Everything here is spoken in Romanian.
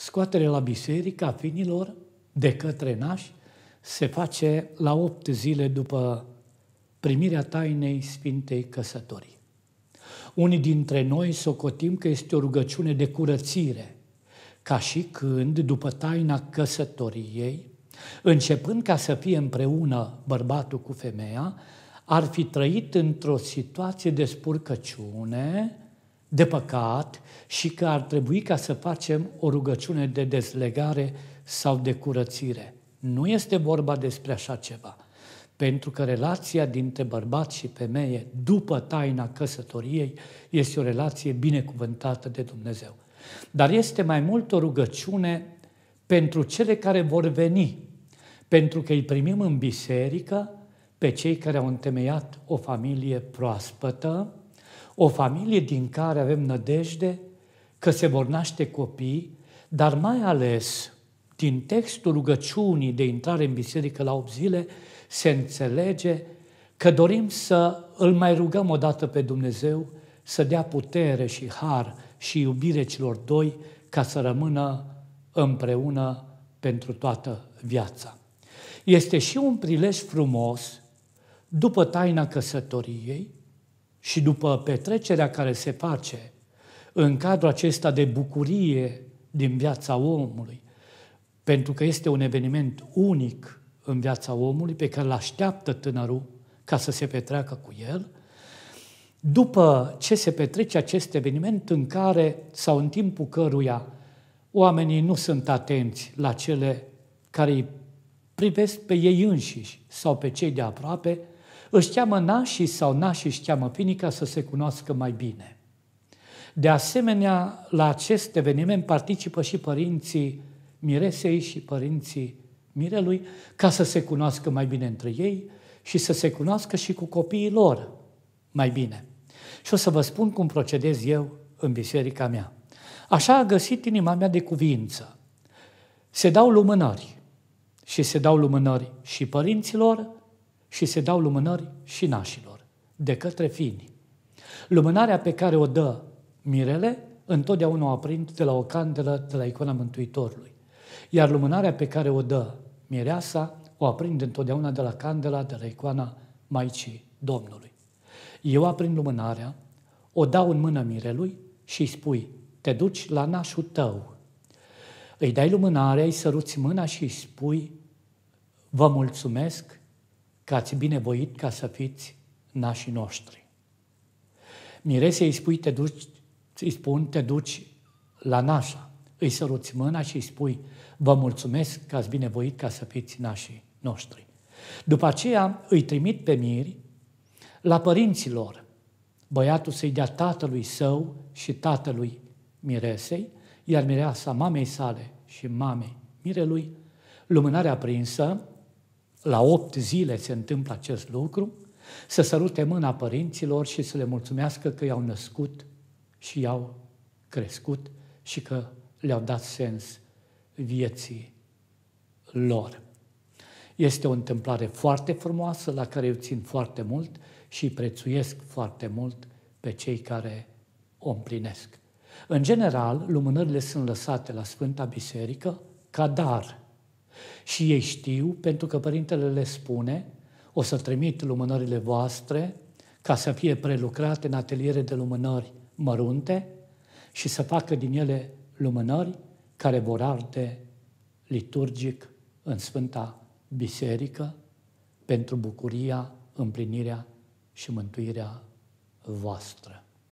Scoatere la biserică a finilor de către nași se face la opt zile după primirea tainei Sfintei Căsătorii. Unii dintre noi socotim că este o rugăciune de curățire, ca și când, după taina căsătoriei, începând ca să fie împreună bărbatul cu femeia, ar fi trăit într-o situație de spurcăciune, de păcat și că ar trebui ca să facem o rugăciune de dezlegare sau de curățire. Nu este vorba despre așa ceva. Pentru că relația dintre bărbat și femeie după taina căsătoriei este o relație binecuvântată de Dumnezeu. Dar este mai mult o rugăciune pentru cele care vor veni, pentru că îi primim în biserică pe cei care au întemeiat o familie proaspătă, o familie din care avem nădejde că se vor naște copii, dar mai ales din textul rugăciunii de intrare în biserică la 8 zile, se înțelege că dorim să îl mai rugăm odată pe Dumnezeu să dea putere și har și iubire celor doi ca să rămână împreună pentru toată viața. Este și un prilej frumos, după taina căsătoriei, și după petrecerea care se face în cadrul acesta de bucurie din viața omului, pentru că este un eveniment unic în viața omului pe care îl așteaptă tânărul ca să se petreacă cu el, după ce se petrece acest eveniment în care, sau în timpul căruia, oamenii nu sunt atenți la cele care îi privesc pe ei înșiși sau pe cei de aproape, își cheamă nașii sau nașii își cheamă finii ca să se cunoască mai bine. De asemenea, la acest eveniment participă și părinții Miresei și părinții Mirelui ca să se cunoască mai bine între ei și să se cunoască și cu copiii lor mai bine. Și o să vă spun cum procedez eu în biserica mea. Așa a găsit inima mea de cuvință. Se dau lumânări și se dau lumânări și părinților și se dau lumânări și nașilor, de către fini. Lumânarea pe care o dă mirele, întotdeauna o aprind de la o candelă, de la icona Mântuitorului. Iar lumânarea pe care o dă mireasa, o aprind întotdeauna de la candela, de la icoana Maicii Domnului. Eu aprind lumânarea, o dau în mână mirelui și îi spui, te duci la nașul tău. Îi dai lumânarea, îi săruți mâna și îi spui, vă mulțumesc că ați binevoit ca să fiți nașii noștri. Mirese îi spui, te duci, îi spun, te duci la nașa, îi săruți mâna și îi spui, vă mulțumesc că ați binevoit ca să fiți nașii noștri. După aceea îi trimit pe miri la părinților, băiatul să-i dea tatălui său și tatălui miresei, iar mireasa mamei sale și mamei mirelui, lumânarea prinsă, la opt zile se întâmplă acest lucru, să sărute mâna părinților și să le mulțumească că i-au născut și i-au crescut și că le-au dat sens vieții lor. Este o întâmplare foarte frumoasă la care eu țin foarte mult și prețuiesc foarte mult pe cei care o împlinesc. În general, lumânările sunt lăsate la Sfânta Biserică ca dar și ei știu, pentru că Părintele le spune, o să trimit lumânările voastre ca să fie prelucrate în ateliere de lumânări mărunte și să facă din ele lumânări care vor arde liturgic în Sfânta Biserică pentru bucuria, împlinirea și mântuirea voastră.